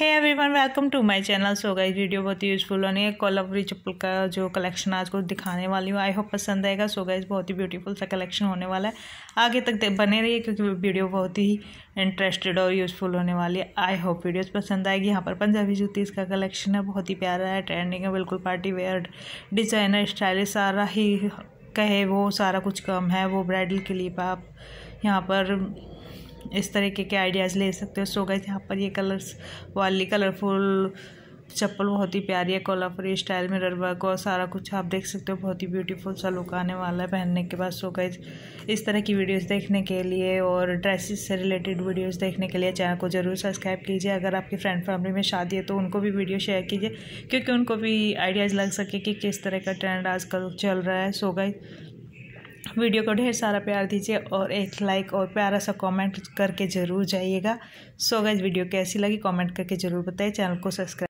है everyone welcome to my channel so guys video बहुत ही यूज़फुल होने है चप्पल का जो कलेक्शन आज को दिखाने वाली हूँ आई होप पसंद आएगा सो गाइज बहुत ही ब्यूटीफुल सा कलेक्शन होने वाला है आगे तक बने रहिए क्योंकि वीडियो बहुत ही इंटरेस्टेड और यूज़फुल होने वाली है आई होप वीडियोज़ पसंद आएगी यहाँ पर पंजाबी जूती इसका कलेक्शन है बहुत ही प्यारा है ट्रेंडिंग है बिल्कुल पार्टी वेयर डिजाइनर स्टाइलिश सारा ही कहे वो सारा कुछ कम है वो ब्राइडल के लिए आप यहाँ पर इस तरीके के आइडियाज़ ले सकते हो सो गए यहाँ पर ये कलर्स वाली कलरफुल चप्पल बहुत ही प्यारी है कोल्हापुरी स्टाइल में ररबा को सारा कुछ आप देख सकते हो बहुत ही ब्यूटीफुल सा लुक आने वाला है पहनने के बाद सो गाइज इस तरह की वीडियोस देखने के लिए और ड्रेसेस से रिलेटेड वीडियोस देखने के लिए चैनल को जरूर सब्सक्राइब कीजिए अगर आपकी फ्रेंड फैमिली में शादी है तो उनको भी वीडियो शेयर कीजिए क्योंकि उनको भी आइडियाज़ लग सके कि किस तरह का ट्रेंड आजकल चल रहा है सो गाइज वीडियो को ढेर सारा प्यार दीजिए और एक लाइक और प्यारा सा कमेंट करके ज़रूर जाइएगा सो गज वीडियो कैसी लगी कमेंट करके ज़रूर बताइए चैनल को सब्सक्राइब